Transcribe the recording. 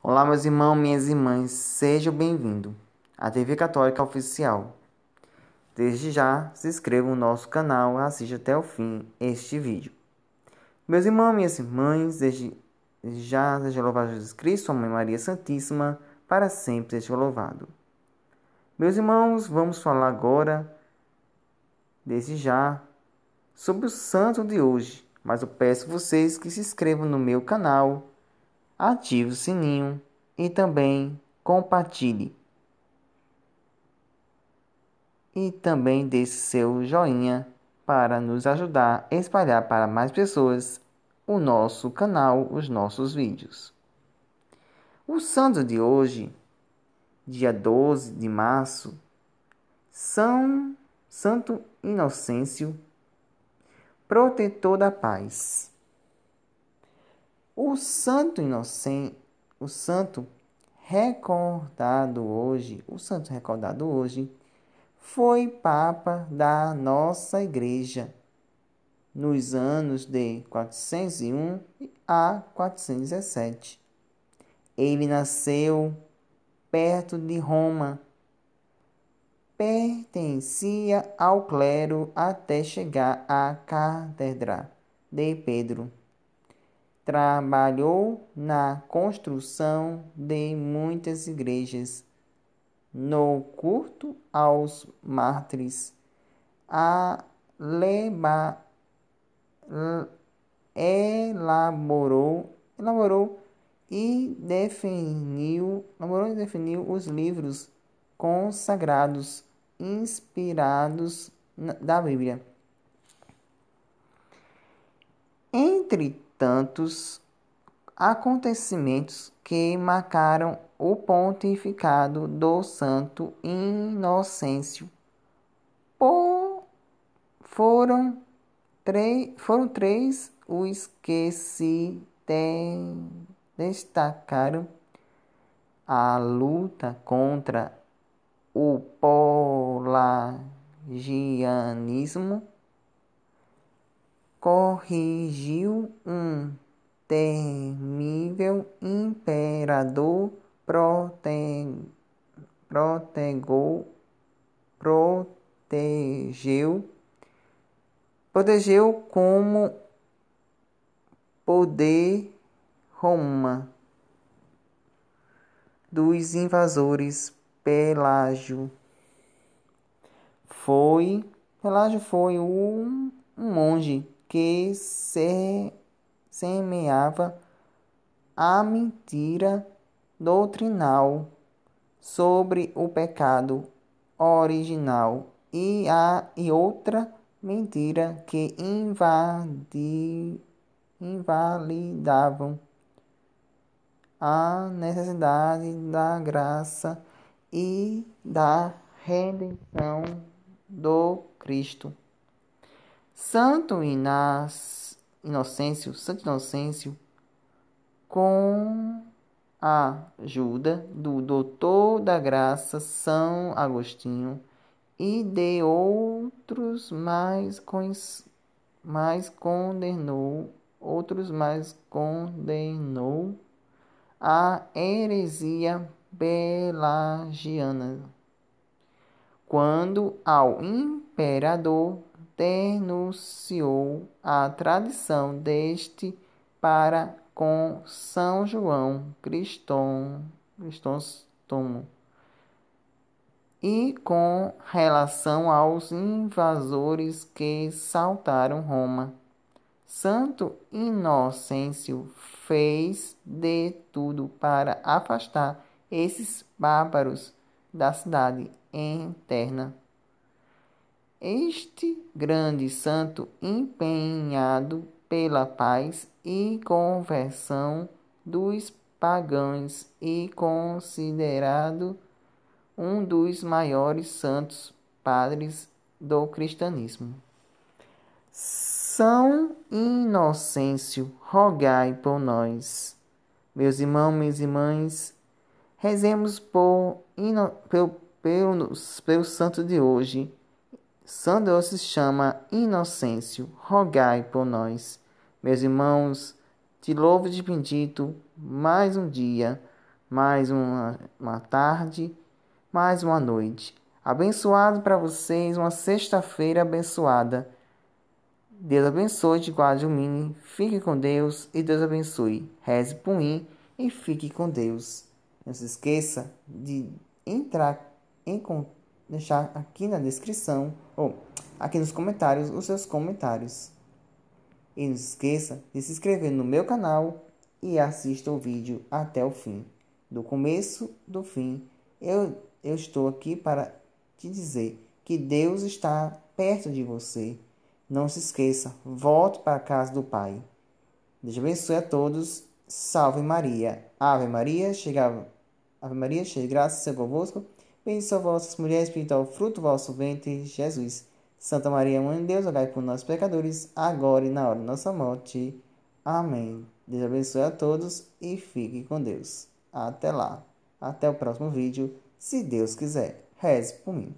Olá, meus irmãos, minhas irmãs, sejam bem-vindos à TV Católica Oficial. Desde já, se inscreva no nosso canal e assista até o fim este vídeo. Meus irmãos, minhas irmãs, desde já seja louvado Jesus Cristo, a Mãe Maria Santíssima, para sempre seja louvado. Meus irmãos, vamos falar agora, desde já, sobre o santo de hoje, mas eu peço vocês que se inscrevam no meu canal ative o sininho e também compartilhe. E também deixe seu joinha para nos ajudar a espalhar para mais pessoas o nosso canal, os nossos vídeos. O santo de hoje, dia 12 de março, São Santo Inocêncio, protetor da paz. O santo inocente, o santo recordado hoje, o santo recordado hoje foi papa da nossa igreja nos anos de 401 a 417. Ele nasceu perto de Roma. Pertencia ao clero até chegar à Catedral de Pedro trabalhou na construção de muitas igrejas. No culto aos mártires, Aleba, elaborou, elaborou e definiu, elaborou e definiu os livros consagrados inspirados da Bíblia. Entre tantos acontecimentos que marcaram o pontificado do Santo Inocêncio. Por, foram, três, foram três os que se destacaram a luta contra o polagianismo corrigiu um temível imperador, protegou, protegeu, protegeu como poder Roma dos invasores Pelágio. Foi Pelágio foi um, um monge que se semeava a mentira doutrinal sobre o pecado original e a e outra mentira que invadi, invalidavam a necessidade da graça e da redenção do Cristo. Santo Inácio, Inocêncio, Santo Inocêncio, com a ajuda do doutor da graça São Agostinho e de outros mais, mais condenou outros mais condenou a heresia pelagiana. Quando ao imperador denunciou a tradição deste para com São João Cristóvão Cristóstomo e com relação aos invasores que saltaram Roma. Santo Inocêncio fez de tudo para afastar esses bárbaros da cidade interna. Este grande santo, empenhado pela paz e conversão dos pagãos e considerado um dos maiores santos padres do cristianismo. São Inocêncio, rogai por nós. Meus irmãos, minhas irmãs, rezemos por, pelo, pelo, pelo santo de hoje Sandro se chama Inocêncio, rogai por nós. Meus irmãos, te louvo e te bendito mais um dia, mais uma, uma tarde, mais uma noite. Abençoado para vocês, uma sexta-feira abençoada. Deus abençoe, te guarde, fique com Deus e Deus abençoe. Reze por mim e fique com Deus. Não se esqueça de entrar em contato deixar aqui na descrição ou aqui nos comentários os seus comentários. E não se esqueça de se inscrever no meu canal e assista o vídeo até o fim. Do começo do fim, eu, eu estou aqui para te dizer que Deus está perto de você. Não se esqueça, volte para a casa do Pai. Deus abençoe a todos. Salve Maria. Ave Maria, chega, Ave Maria, cheia de graça, seja convosco. Bendita sois vós, mulheres, bendito é o fruto do vosso ventre, Jesus. Santa Maria, Mãe de Deus, rogai por nós, pecadores, agora e na hora de nossa morte. Amém. Deus abençoe a todos e fique com Deus. Até lá. Até o próximo vídeo, se Deus quiser. Reze por mim.